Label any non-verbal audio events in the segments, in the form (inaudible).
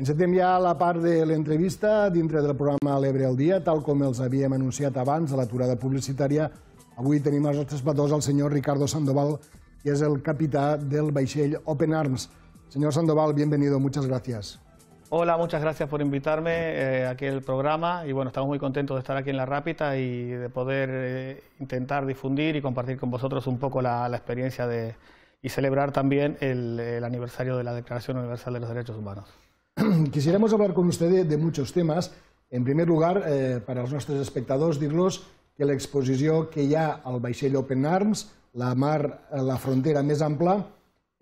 septiembre ja la par de la entrevista dentro del programa L'Ebre al Día, Tal com els havíem anunciat abans a l'aturada publicitaria. avui tenemos los nostres patos al señor Ricardo Sandoval, que es el capitán del vaixell Open Arms. Señor Sandoval, bienvenido, muchas gracias. Hola, muchas gracias por invitarme a eh, aquí al programa y bueno, estamos muy contentos de estar aquí en La Rápida y de poder eh, intentar difundir y compartir con vosotros un poco la, experiencia de, y celebrar también el, el aniversario de la Declaración Universal de los Derechos Humanos. (clears throat) Quisiéramos hablar con usted de, de muchos temas. En primer lugar, eh, para els nostres espectadors, dir-los que l'exposició que ya al vaixell Open Arms, la mar, eh, la frontera més ampla,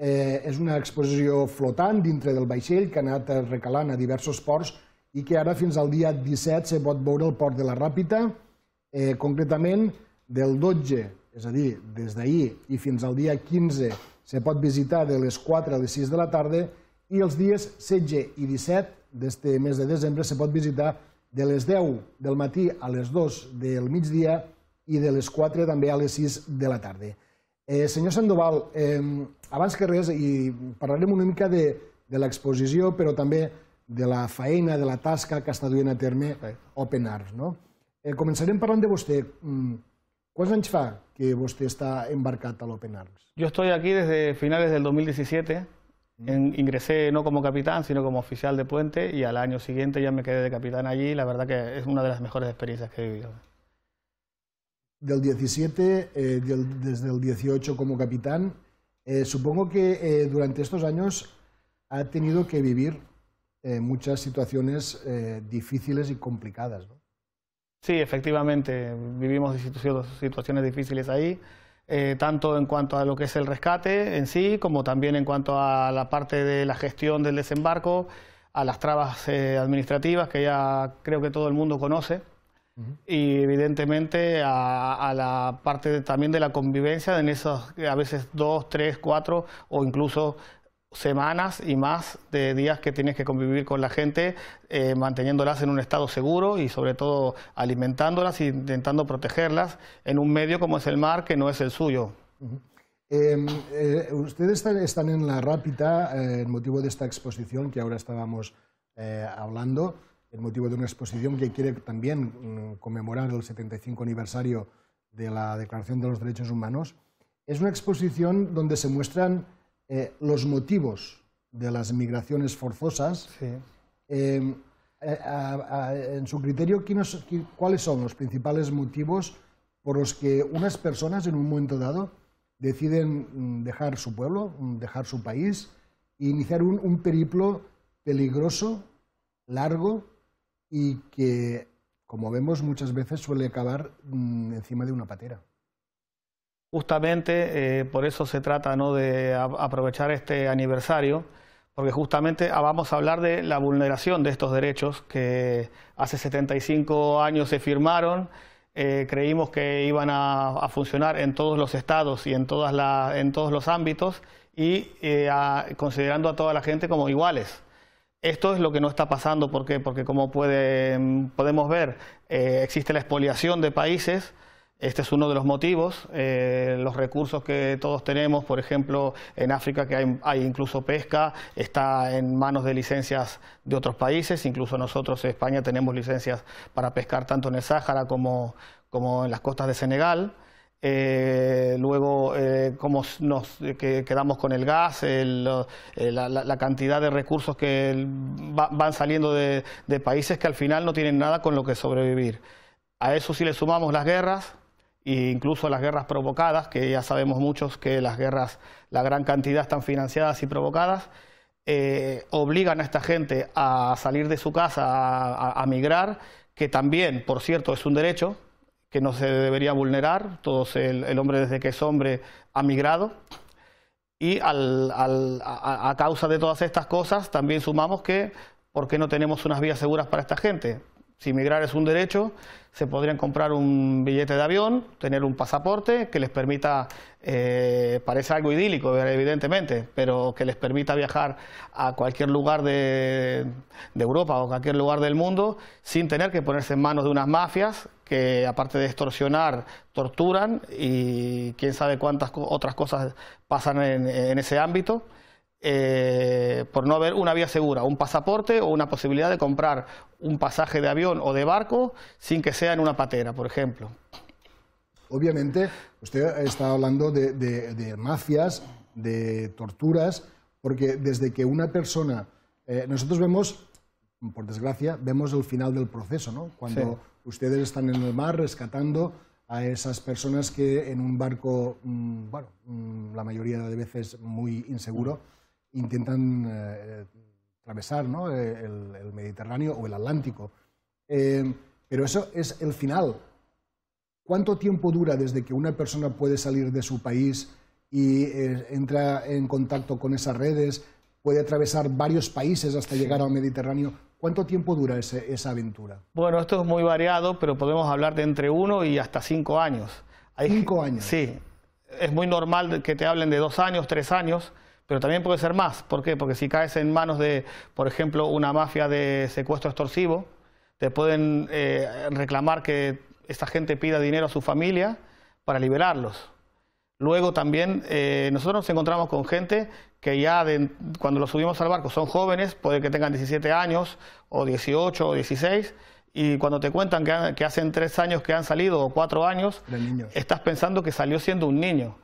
eh, és una exposició flotant dentro del vaixell que ha anat eh, recalant a diversos ports i que ara fins al dia 17 se pot veure el port de la Ràpita, eh, concretament del 12, és a dir, des d'ahir i fins al dia 15 se pot visitar de les 4 a les 6 de la tarda i els dies 16 i 17 d'este mes de desembre se pot visitar de les 10 del matí a les 2 del migdia i de les 4 també a les 6 de la tarda. Eh, senyor Sandoval, eh, abans que res, i parlarem una mica de, de l'exposició, però també de la feina, de la tasca que està duent a terme Open Arts. No? Eh, començarem parlant de vostè. Mm, quants anys fa que vostè està embarcat a l'Open Arts? Jo estoy aquí desde finales del 2017 ingresé no como capitán, sino como oficial de puente y al año siguiente ya me quedé de capitán allí la verdad que es una de las mejores experiencias que he vivido. Del 17, eh, desde el 18 como capitán, eh, supongo que eh, durante estos años ha tenido que vivir muchas situaciones difíciles y complicadas. ¿no? Sí, efectivamente, vivimos situaciones difíciles ahí eh, tanto en cuanto a lo que es el rescate en sí, como también en cuanto a la parte de la gestión del desembarco, a las trabas eh, administrativas que ya creo que todo el mundo conoce, y evidentemente a, la parte también de la convivencia en esos a veces dos, tres, cuatro o incluso semanas y más de días que tienes que convivir con la gente, eh, manteniéndolas en un estado seguro y sobre todo alimentándolas e intentando protegerlas en un medio como es el mar, que no es el suyo. Em, eh, ustedes están en la rápida, eh, el motivo de esta exposición que ahora estábamos hablando, el motivo de una exposición que quiere también mm, conmemorar el 75 aniversario de la Declaración de los Derechos Humanos. Es una exposición donde se muestran eh, los motivos de las migraciones forzosas. Em, eh, en su criterio, ¿cuáles son los principales motivos por los que unas personas en un momento dado deciden mm, dejar su pueblo, mm, dejar su país e iniciar un, periplo peligroso, largo y que, como vemos, muchas veces suele acabar mm, encima de una patera? Justamente eh, por eso se trata ¿no? de aprovechar este aniversario, porque justamente ah, vamos a hablar de la vulneración de estos derechos que hace 75 años se firmaron, eh, creímos que iban a, funcionar en todos los estados y en, todas todos los ámbitos y eh, considerando a toda la gente como iguales. Esto es lo que no está pasando, ¿por qué? Porque como mm, podemos ver, existe la expoliación de países, este es uno de los motivos, eh, los recursos que todos tenemos, por ejemplo, en África que hay, incluso pesca, está en manos de licencias de otros países, incluso nosotros en España tenemos licencias para pescar tanto en el Sáhara como, como en las costas de Senegal. Eh, luego, eh, cómo nos eh, quedamos con el gas, la, cantidad de recursos que van saliendo de, de países que al final no tienen nada con lo que sobrevivir. A eso si le sumamos las guerras, e incluso las guerras provocadas, que ya sabemos muchos que las guerras, la gran cantidad están financiadas y provocadas, eh, obligan a esta gente a salir de su casa, a, migrar, que también, por cierto, es un derecho que no se debería vulnerar, todos el, hombre desde que es hombre ha migrado, y al, a, a causa de todas estas cosas también sumamos que, ¿por qué no tenemos unas vías seguras para esta gente? Si migrar es un derecho, se podrían comprar un billete de avión, tener un pasaporte que les permita, eh, parece algo idílico, evidentemente, pero que les permita viajar a cualquier lugar de, Europa o cualquier lugar del mundo sin tener que ponerse en manos de unas mafias que, aparte de extorsionar, torturan y quién sabe cuántas otras cosas pasan en ese ámbito. Eh, por no haber una vía segura, un pasaporte o una posibilidad de comprar un pasaje de avión o de barco sin que sea en una patera, por ejemplo. Obviamente, usted está hablando de, mafias, de torturas, porque desde que una persona, eh, nosotros vemos, por desgracia, vemos el final del proceso, ¿no? Cuando ustedes están en el mar rescatando a esas personas que en un barco, mm, bueno, mm, la mayoría de veces muy inseguro, intentan eh, atravesar ¿no? Eh, el, Mediterráneo o el Atlántico. Eh, pero eso es el final. ¿Cuánto tiempo dura desde que una persona puede salir de su país y entra en contacto con esas redes, puede atravesar varios países hasta llegar al Mediterráneo? ¿Cuánto tiempo dura esa aventura? Bueno, esto es muy variado, pero podemos hablar de entre uno y hasta cinco años. ¿Cinco años? Sí. Es muy normal que te hablen de dos años, tres años pero también puede ser más. ¿Por qué? Porque si caes en manos de, por ejemplo, una mafia de secuestro extorsivo, te pueden eh, reclamar que esta gente pida dinero a su familia para liberarlos. Luego también eh, nosotros nos encontramos con gente que ya cuando los subimos al barco son jóvenes, puede que tengan 17 años o 18 o 16, y cuando te cuentan que, que hacen tres años que han salido o cuatro años, estás pensando que salió siendo un niño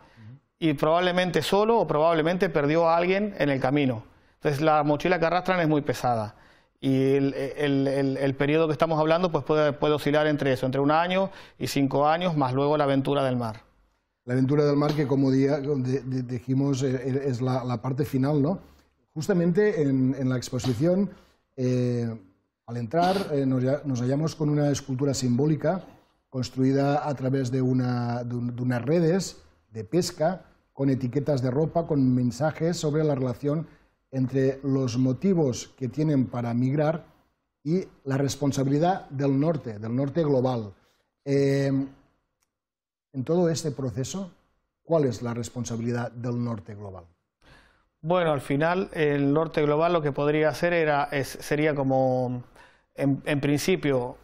y probablemente solo o probablemente perdió a alguien en el camino. Entonces la mochila que arrastran es muy pesada y el, el, periodo que estamos hablando pues puede, oscilar entre eso, entre un año y cinco años, más luego la aventura del mar. La aventura del mar que como día, dijimos eh, eh, es la, parte final, ¿no? Justamente en, la exposición, eh, al entrar, nos, hallamos con una escultura simbólica construida a través de, de unas redes de pesca, con etiquetas de ropa, con mensajes sobre la relación entre los motivos que tienen para migrar y la responsabilidad del norte, del norte global. Em, en todo este proceso, ¿cuál es la responsabilidad del norte global? Bueno, al final el norte global lo que podría hacer era, sería como, en principio,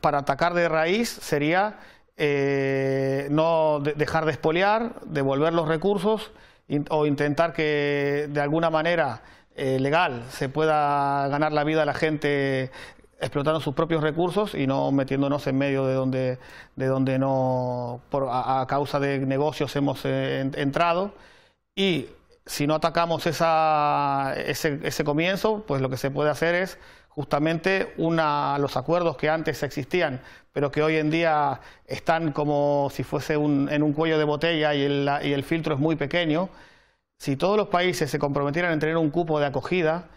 para atacar de raíz sería eh, no dejar de espolear, devolver los recursos o intentar que de alguna manera eh, legal se pueda ganar la vida a la gente explotando sus propios recursos y no metiéndonos en medio de donde, no, a, causa de negocios hemos eh, entrado. Y si no atacamos ese comienzo, pues lo que se puede hacer es justamente una, los acuerdos que antes existían, pero que hoy en día están como si fuese en un cuello de botella y el, filtro es muy pequeño, si todos los países se comprometieran en tener un cupo de acogida,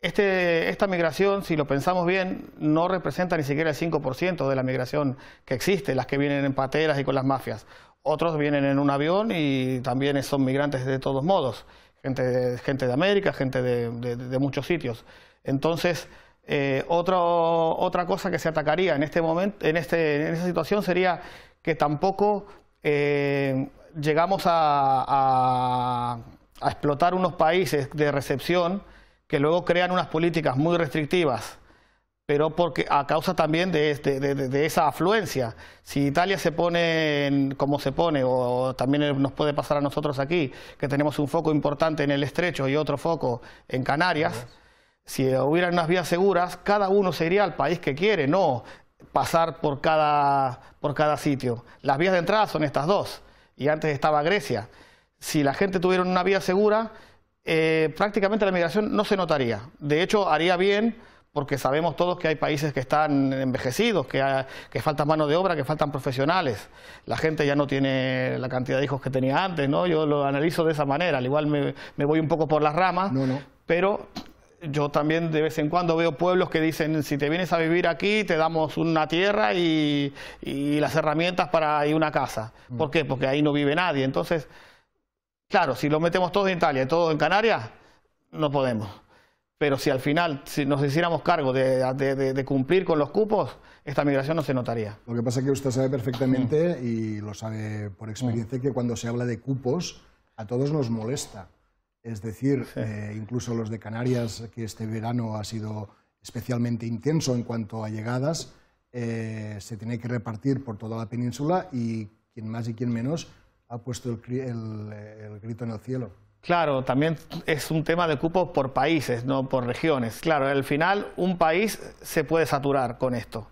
este, esta migración, si lo pensamos bien, no representa ni siquiera el 5% de la migración que existe, las que vienen en pateras y con las mafias. Otros vienen en un avión y también son migrantes de todos modos, gente de, gente de América, gente de muchos sitios. Entonces, eh, otra cosa que se atacaría en este momento, en, este, esta situación sería que tampoco eh, llegamos a, explotar unos países de recepción que luego crean unas políticas muy restrictivas, pero porque a causa también de, este, esa afluencia. Si Italia se pone como se pone, o también nos puede pasar a nosotros aquí, que tenemos un foco importante en el estrecho y otro foco en Canarias. Si hubieran unas vías seguras, cada uno se iría al país que quiere, no pasar por cada, por cada sitio. Las vías de entrada son estas dos, y antes estaba Grecia. Si la gente tuviera una vía segura, eh, prácticamente la migración no se notaría. De hecho, haría bien porque sabemos todos que hay países que están envejecidos, que, faltan mano de obra, que faltan profesionales. La gente ya no tiene la cantidad de hijos que tenía antes, ¿no? Yo lo analizo de esa manera. Al igual me, me voy un poco por las ramas, pero yo también de vez en cuando veo pueblos que dicen, si te vienes a vivir aquí, te damos una tierra y, las herramientas para y una casa. Mm. ¿Por qué? Porque ahí no vive nadie. Entonces, claro, si lo metemos todos en Italia y todos en Canarias, no podemos. Pero si al final si nos hiciéramos cargo de cumplir con los cupos, esta migración no se notaría. Lo que pasa es que usted sabe perfectamente, mm. y lo sabe por mm. experiencia, que cuando se habla de cupos, a todos nos molesta. Es decir, eh, incluso los de Canarias, que este verano ha sido especialmente intenso en cuanto a llegadas, eh, se tiene que repartir por toda la península y quien más y quien menos ha puesto el, grito en el cielo. Claro, también es un tema de cupo por países, no por regiones. Claro, al final un país se puede saturar con esto.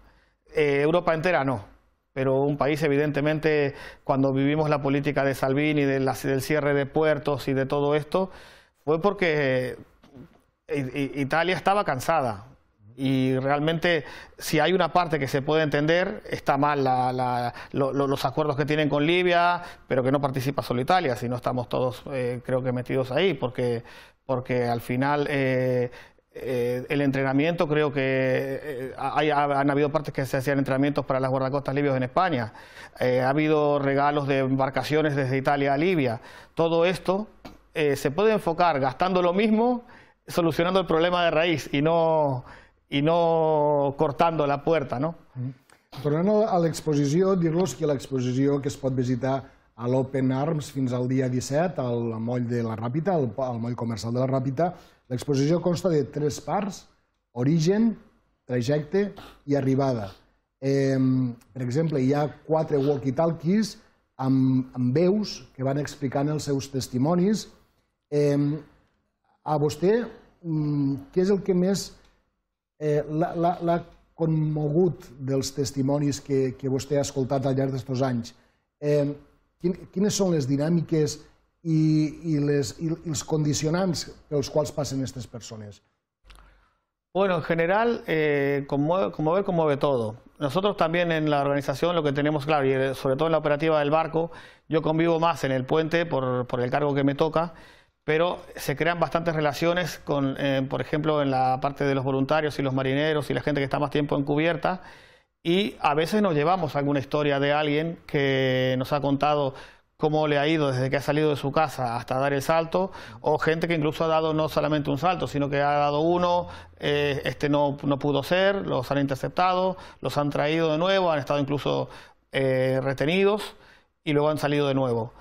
Eh, Europa entera no pero un país evidentemente cuando vivimos la política de Salvini, de la, del cierre de puertos y de todo esto, fue porque eh, Italia estaba cansada. Y realmente, si hay una parte que se puede entender, está mal los acuerdos que tienen con Libia, pero que no participa solo Italia, si no estamos todos, eh, creo que, metidos ahí, porque, porque al final eh, eh, el entrenamiento, creo que eh, han habido partes que se hacían entrenamientos para las guardacostas libios en España, eh, ha habido regalos de embarcaciones desde Italia a Libia. Todo esto se puede enfocar gastando lo mismo, solucionando el problema de raíz y no, y no cortando la puerta. No? Volviendo a la exposición, a que la exposición que se puede visitar al Open Arms fins al día 17, al moll de la Ràpita, al, al moll comercial de la Ràpita, L'exposició consta de tres parts, origen, trajecte i arribada. per exemple, hi ha quatre walkie-talkies amb, amb veus que van explicant els seus testimonis. a vostè, mm, què és el que més eh, l'ha conmogut dels testimonis que, que vostè ha escoltat al llarg d'aquests anys? quines són les dinàmiques ...y los les, i los cuales pasen estas personas? Bueno, en general, eh, conmueve, como ve todo. Nosotros también en la organización lo que tenemos claro, y eh, sobre todo en la operativa del barco, yo convivo más en el puente por, por el cargo que me toca, pero se crean bastantes relaciones con, eh, por ejemplo, en la parte de los voluntarios y los marineros y la gente que está más tiempo en cubierta, y a veces nos llevamos alguna historia de alguien que nos ha contado cómo le ha ido desde que ha salido de su casa hasta dar el salto, o gente que incluso ha dado no solamente un salto, sino que ha dado uno, eh, este no, pudo ser, los han interceptado, los han traído de nuevo, han estado incluso eh, retenidos y luego han salido de nuevo.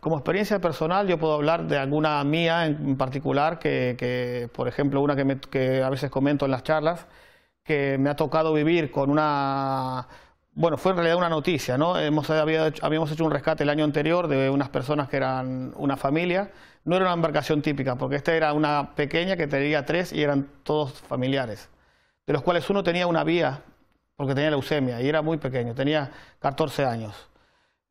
Como experiencia personal, yo puedo hablar de alguna mía en particular, que, por ejemplo, una que a veces comento en las charlas, que me ha tocado vivir con una bueno, fue en realidad una noticia, ¿no? habíamos hecho un rescate el año anterior de unas personas que eran una familia. No era una embarcación típica, porque esta era una pequeña que tenía tres y eran todos familiares, de los cuales uno tenía una vía, porque tenía leucemia, y era muy pequeño, tenía 14 años.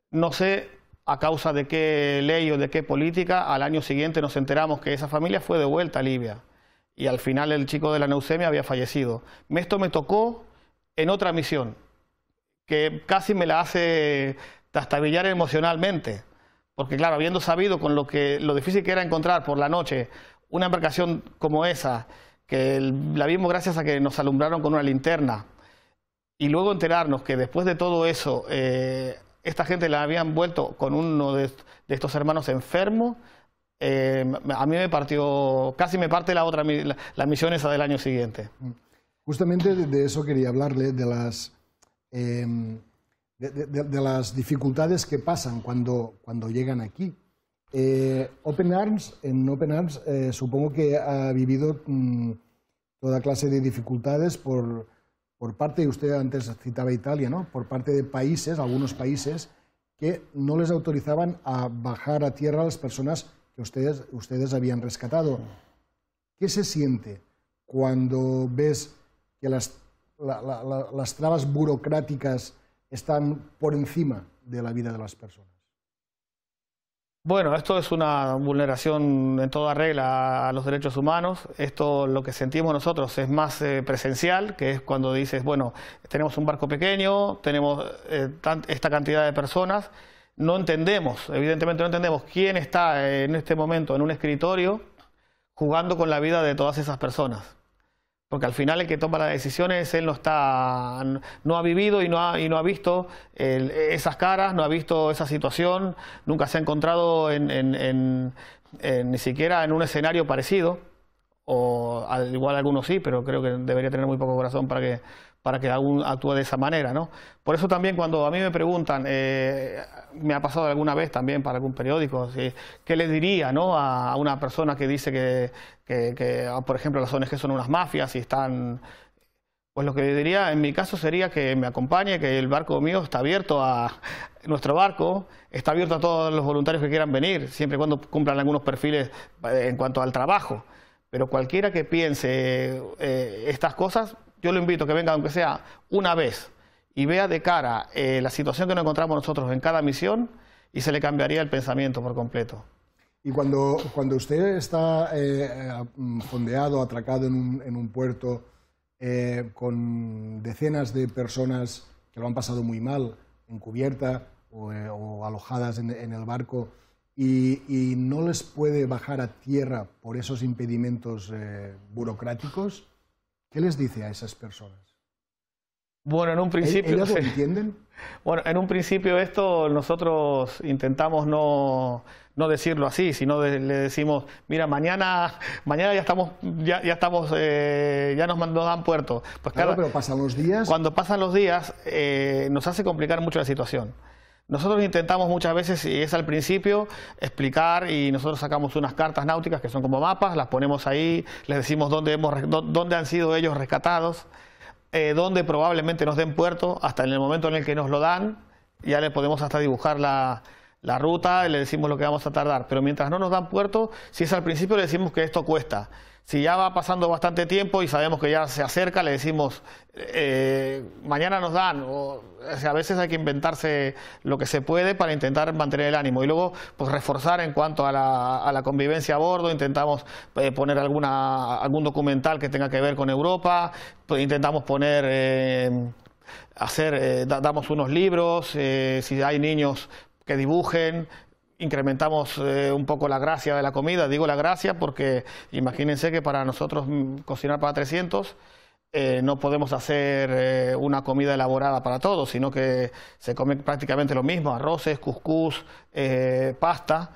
No sé a causa de qué ley o de qué política, al año siguiente nos enteramos que esa familia fue de vuelta a Libia, y al final el chico de la leucemia había fallecido. Esto me tocó en otra misión que casi me la hace trastabillar emocionalmente. Porque claro, habiendo sabido con lo, que, lo difícil que era encontrar por la noche una embarcación como esa, que la vimos gracias a que nos alumbraron con una linterna, y luego enterarnos que después de todo eso, eh, esta gente la habían vuelto con uno de, estos hermanos enfermos, eh, a mí me partió, casi me parte la otra, la, la misión esa del año siguiente. Justamente de eso quería hablarle, de las Em, de, las dificultades que pasan cuando, cuando llegan aquí. Eh, open Arms, en Open Arms eh, supongo que ha vivido mm, toda clase de dificultades por, por parte, usted antes citaba Italia, ¿no? por parte de países, algunos países, que no les autorizaban a bajar a tierra a las personas que ustedes, ustedes habían rescatado. ¿Qué se siente cuando ves que las las trabas burocráticas están por encima de la vida de las personas. Bueno, esto es una vulneración en toda regla a los derechos humanos. Esto lo que sentimos nosotros es más eh, presencial, que es cuando dices, bueno, tenemos un barco pequeño, tenemos eh, esta cantidad de personas, no entendemos, evidentemente no entendemos quién está en este momento en un escritorio jugando con la vida de todas esas personas. Porque al final el que toma las decisiones, él no está, no ha vivido y no ha, y no ha visto esas caras, no ha visto esa situación, nunca se ha encontrado ni siquiera en un escenario parecido, o al igual algunos sí, pero creo que debería tener muy poco corazón para que, para que actúe de esa manera. ¿no? Por eso también cuando a mí me preguntan, eh, me ha pasado alguna vez también para algún periódico, ¿qué le diría ¿no? a una persona que dice que, ah, por ejemplo, las ONG son unas mafias y están... Pues lo que le diría en mi caso sería que me acompañe, que el barco mío está abierto a nuestro barco, está abierto a todos los voluntarios que quieran venir, siempre y cuando cumplan algunos perfiles eh, en cuanto al trabajo. Pero cualquiera que piense eh, estas cosas, yo lo invito a que venga, aunque sea una vez, y vea de cara eh, la situación que nos encontramos nosotros en cada misión y se le cambiaría el pensamiento por completo. Y cuando, cuando usted está eh, fondeado, atracado en un, puerto eh, con decenas de personas que lo han pasado muy mal, en cubierta o, alojadas en, el barco, y, no les puede bajar a tierra por esos impedimentos burocráticos, ¿Qué les dice a esas personas? Bueno, en un principio... ¿Ellos lo (laughs) entienden? Bueno, en un principio esto nosotros intentamos no, decirlo así, sino le decimos, mira, mañana, mañana ya estamos, ya, ya estamos, eh, ya nos, dan puerto. Pues claro, pero pasan los días. Cuando pasan los días eh, nos hace complicar mucho la situación. Nosotros intentamos muchas veces, y es al principio, explicar y nosotros sacamos unas cartas náuticas que son como mapas, las ponemos ahí, les decimos dónde, hemos, dónde han sido ellos rescatados, eh, dónde probablemente nos den puerto, hasta en el momento en el que nos lo dan, ya le podemos hasta dibujar la, la ruta, y le decimos lo que vamos a tardar, pero mientras no nos dan puerto, si es al principio le decimos que esto cuesta si ya va pasando bastante tiempo y sabemos que ya se acerca, le decimos, eh, mañana nos dan. O, a veces hay que inventarse lo que se puede para intentar mantener el ánimo. Y luego, pues reforzar en cuanto a la, convivencia a bordo, intentamos eh, poner alguna, algún documental que tenga que ver con Europa, pues, intentamos poner... Eh, hacer, damos unos libros, si hay niños que dibujen, incrementamos eh, un poco la gracia de la comida. Digo la gracia porque imagínense que para nosotros mm, cocinar para 300 eh, no podemos hacer eh, una comida elaborada para todos, sino que se come prácticamente lo mismo, arroces, cuscús, pasta,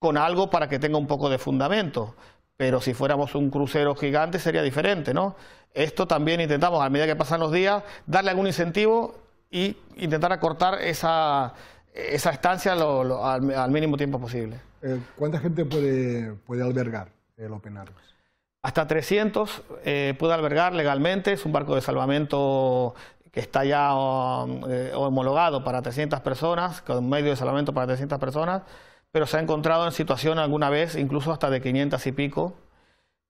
con algo para que tenga un poco de fundamento. Pero si fuéramos un crucero gigante sería diferente, ¿no? Esto también intentamos, a medida que pasan los días, darle algún incentivo e intentar acortar esa esa estancia al, mínimo tiempo posible. Eh, ¿Cuánta gente puede, puede albergar el Open Arms? Hasta 300 eh, puede albergar legalmente, es un barco de salvamento que está ya um, eh, homologado para 300 personas, con medio de salvamento para 300 personas, pero se ha encontrado en situación alguna vez incluso hasta de 500 y pico,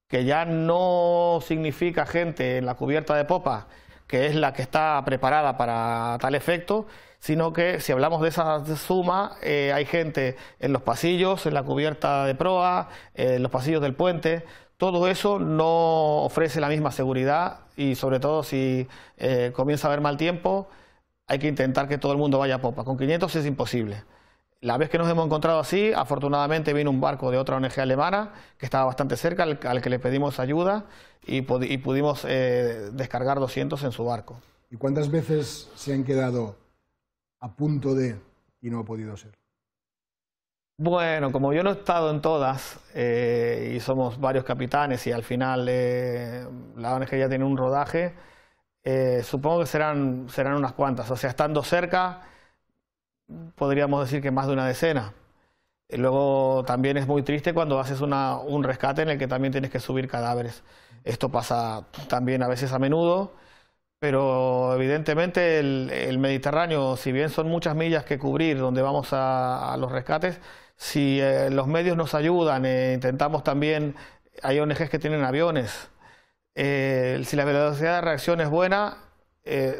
que ya no significa gente en la cubierta de popa, que es la que está preparada para tal efecto, sino que si hablamos de esa suma, eh, hay gente en los pasillos, en la cubierta de proa, eh, en los pasillos del puente. Todo eso no ofrece la misma seguridad y sobre todo si eh, comienza a haber mal tiempo, hay que intentar que todo el mundo vaya a popa. Con 500 es imposible. La vez que nos hemos encontrado así, afortunadamente vino un barco de otra ONG alemana que estaba bastante cerca, al, que le pedimos ayuda y, y pudimos descargar 200 en su barco. ¿Y cuántas veces se han quedado a punto de y no ha podido ser? Bueno, como yo no he estado en todas eh, y somos varios capitanes y al final eh, la ONG ya tiene un rodaje, eh, supongo que serán, serán unas cuantas. O sea, estando cerca, podríamos decir que más de una decena. luego también es muy triste cuando haces una, un rescate en el que también tienes que subir cadáveres. Esto pasa también a veces a menudo pero evidentemente el, Mediterráneo, si bien son muchas millas que cubrir donde vamos a, los rescates, si eh, los medios nos ayudan, eh, intentamos también, hay ONGs que tienen aviones, eh, si la velocidad de reacción es buena,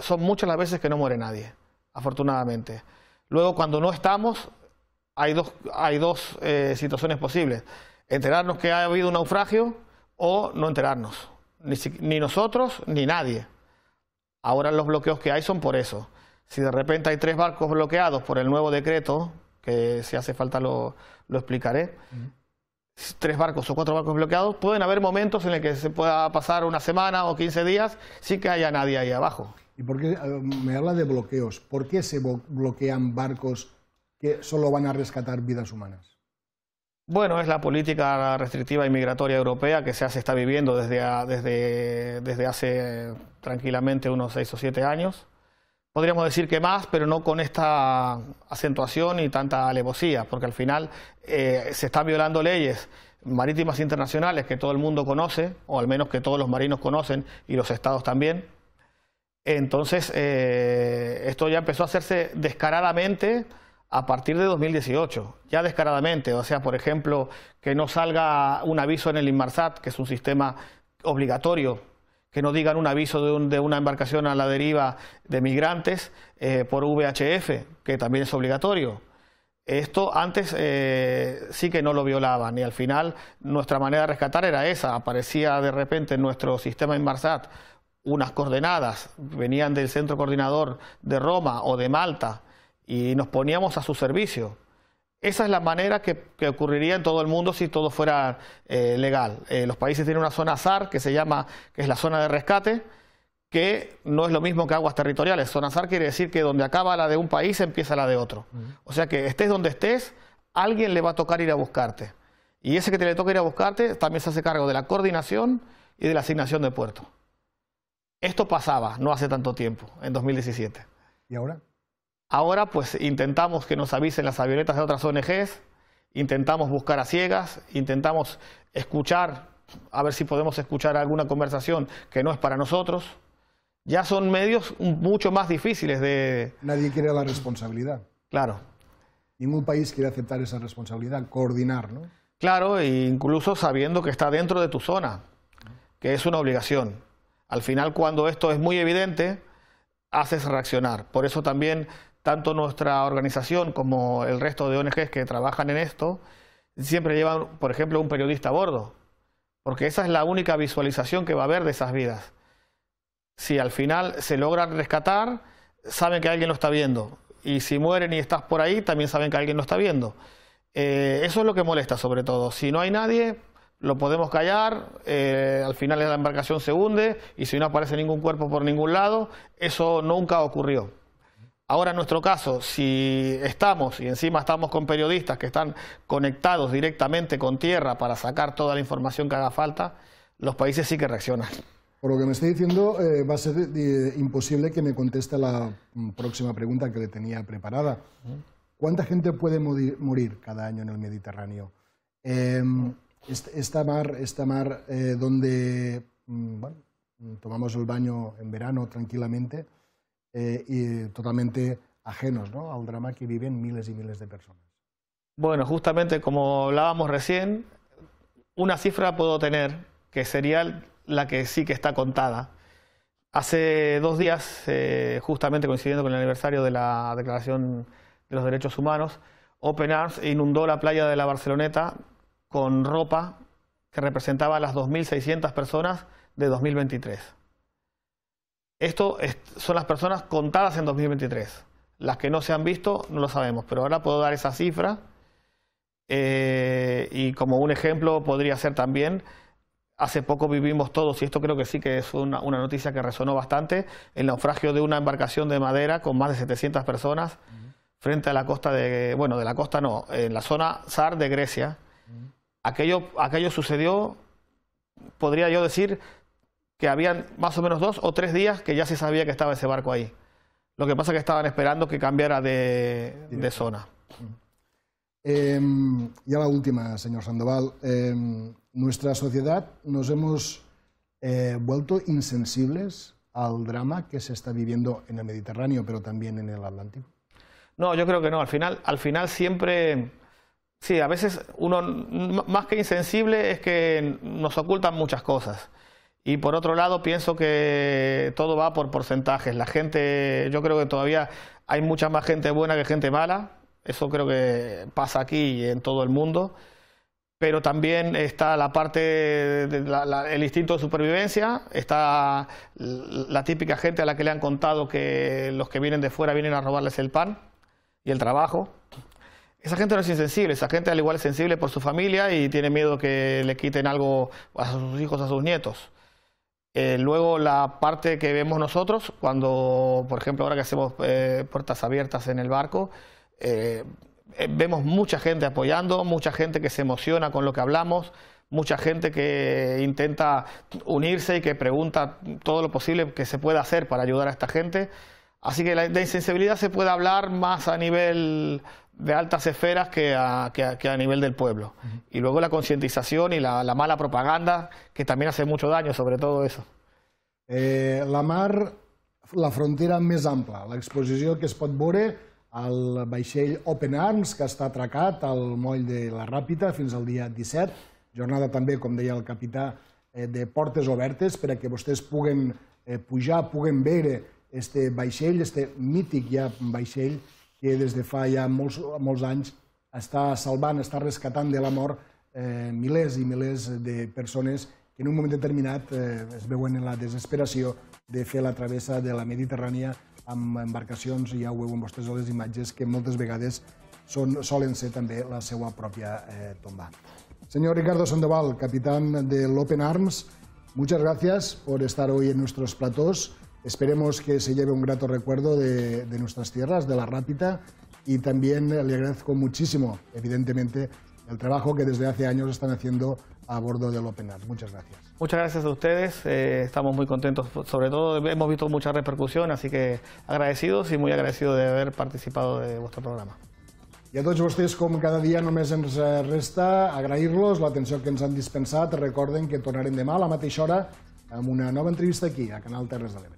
son muchas las veces que no muere nadie, afortunadamente. Luego, cuando no estamos, hay dos, hay dos situaciones posibles, enterarnos que ha habido un naufragio o no enterarnos, ni nosotros ni nadie. Ahora los bloqueos que hay son por eso. Si de repente hay tres barcos bloqueados por el nuevo decreto, que si hace falta lo, explicaré, tres barcos o cuatro barcos bloqueados, pueden haber momentos en los que se pueda pasar una semana o quince días sin que haya nadie ahí abajo. ¿Y por qué eh, me habla de bloqueos? ¿Por qué se bloquean barcos que solo van a rescatar vidas humanas? Bueno, es la política restrictiva inmigratoria europea que se está viviendo desde, hace tranquilamente unos seis o siete años. Podríamos decir que más, pero no con esta acentuación y tanta alevosía, porque al final eh, se están violando leyes marítimas internacionales que todo el mundo conoce, o al menos que todos los marinos conocen y los estados también. Entonces, eh, esto ya empezó a hacerse descaradamente a partir de 2018, ya descaradamente. O sea, por ejemplo, que no salga un aviso en el Inmarsat, que es un sistema obligatorio, que no digan un aviso de, una embarcación a la deriva de migrantes eh, por VHF, que también es obligatorio. Esto antes eh, sí que no lo violaban y al final nuestra manera de rescatar era esa. Aparecía de repente en nuestro sistema Inmarsat unas coordenadas, venían del centro coordinador de Roma o de Malta y nos poníamos a su servicio. Esa es la manera que, ocurriría en todo el mundo si todo fuera eh, legal. Eh, los países tienen una zona SAR que se llama, que es la zona de rescate, que no es lo mismo que aguas territoriales. Zona SAR quiere decir que donde acaba la de un país empieza la de otro. O sea que estés donde estés, alguien le va a tocar ir a buscarte. Y ese que te le toca ir a buscarte también se hace cargo de la coordinación y de la asignación de puerto. Esto pasaba no hace tanto tiempo, en 2017. ¿Y ahora? Ahora pues intentamos que nos avisen las avionetas de otras ONGs, intentamos buscar a ciegas, intentamos escuchar, a ver si podemos escuchar alguna conversación que no es para nosotros. Ya son medios mucho más difíciles de... Nadie quiere la responsabilidad. Claro. Ningún país quiere aceptar esa responsabilidad, coordinar, ¿no? Claro, e incluso sabiendo que está dentro de tu zona, que es una obligación. Al final, cuando esto es muy evidente, haces reaccionar. Por eso también tanto nuestra organización como el resto de ONGs que trabajan en esto, siempre llevan, por ejemplo, un periodista a bordo, porque esa es la única visualización que va a haber de esas vidas. Si al final se logran rescatar, saben que alguien lo está viendo, y si mueren y estás por ahí, también saben que alguien lo está viendo. Eh, eso es lo que molesta sobre todo. Si no hay nadie, lo podemos callar, eh, al final la embarcación se hunde y si no aparece ningún cuerpo por ningún lado, eso nunca ocurrió. Ahora, en nuestro caso, si estamos, y encima estamos con periodistas que están conectados directamente con tierra para sacar toda la información que haga falta, los países sí que reaccionan. Por lo que me está diciendo, eh, va a ser eh, imposible que me conteste la mm, próxima pregunta que le tenía preparada. ¿Cuánta gente puede morir cada año en el Mediterráneo? Em, esta mar, esta mar eh, donde mm, tomamos el baño en verano tranquilamente, eh, y totalmente ajenos al drama que viven miles y miles de personas. Bueno, justamente como hablábamos recién, una cifra puedo tener que sería la que sí que está contada. Hace dos días, eh, justamente coincidiendo con el aniversario de la Declaración de los Derechos Humanos, Open Arms inundó la playa de la Barceloneta con ropa que representaba a las 2.600 personas de 2023. Esto son las personas contadas en 2023. Las que no se han visto no lo sabemos, pero ahora puedo dar esa cifra. Eh, y como un ejemplo podría ser también, hace poco vivimos todos, y esto creo que sí que es una, noticia que resonó bastante, el naufragio de una embarcación de madera con más de 700 personas frente a la costa de, bueno, de la costa no, en la zona SAR de Grecia. aquello, aquello sucedió, podría yo decir, que habían más o menos dos o tres días que ya se sabía que estaba ese barco ahí. Lo que pasa es que estaban esperando que cambiara de, zona. Mm. Em, y ya la última, señor Sandoval. Em, nuestra sociedad nos hemos eh, vuelto insensibles al drama que se está viviendo en el Mediterráneo, pero también en el Atlántico. No, yo creo que no. Al final, al final siempre, sí, a veces uno más que insensible es que nos ocultan muchas cosas. Y por otro lado, pienso que todo va por porcentajes. La gente, yo creo que todavía hay mucha más gente buena que gente mala. Eso creo que pasa aquí y en todo el mundo. Pero también está la parte, de el instinto de supervivencia, está la típica gente a la que le han contado que los que vienen de fuera vienen a robarles el pan y el trabajo. Esa gente no es insensible, esa gente al igual es sensible por su familia y tiene miedo que le quiten algo a sus hijos, a sus nietos. Eh, luego la parte que vemos nosotros, cuando, por ejemplo, ahora que hacemos eh, puertas abiertas en el barco, eh, vemos mucha gente apoyando, mucha gente que se emociona con lo que hablamos, mucha gente que intenta unirse y que pregunta todo lo posible que se pueda hacer para ayudar a esta gente. Así que la, de insensibilidad se puede hablar más a nivel de altas esferas que a, que a, que a nivel del pueblo. Uh -huh. Y luego la concientización y la, la, mala propaganda, que también hace mucho daño, sobre todo eso. Eh, la mar, la frontera més ampla, l'exposició que es pot veure al vaixell Open Arms, que està atracat al moll de la Ràpita fins al dia 17, jornada també, com deia el capità, eh, de portes obertes per a que vostès puguen eh, pujar, puguen veure este vaixell, este mític ja vaixell que des de fa ja molts, molts anys està salvant, està rescatant de la mort eh, milers i milers de persones que en un moment determinat eh, es veuen en la desesperació de fer la travessa de la Mediterrània amb embarcacions, ja ho veuen vostès a les imatges, que moltes vegades són, solen ser també la seva pròpia eh, tomba. Senyor Ricardo Sandoval, capitán de l'Open Arms, muchas gracias por estar hoy en nuestros platós. Esperemos que se lleve un grato recuerdo de, nuestras tierras, de la Rápida, y también le agradezco muchísimo, evidentemente, el trabajo que desde hace años están haciendo a bordo del Open Muchas gracias. Muchas gracias a ustedes. Eh, estamos muy contentos, sobre todo hemos visto mucha repercusión, así que agradecidos y muy agradecidos de haber participado de vuestro programa. Y a todos ustedes, como cada día, no ens resta agrair la atención que nos han dispensado. Recorden que tornarem demà a la mateixa hora con una nueva entrevista aquí, a Canal Terres de l'Ebre.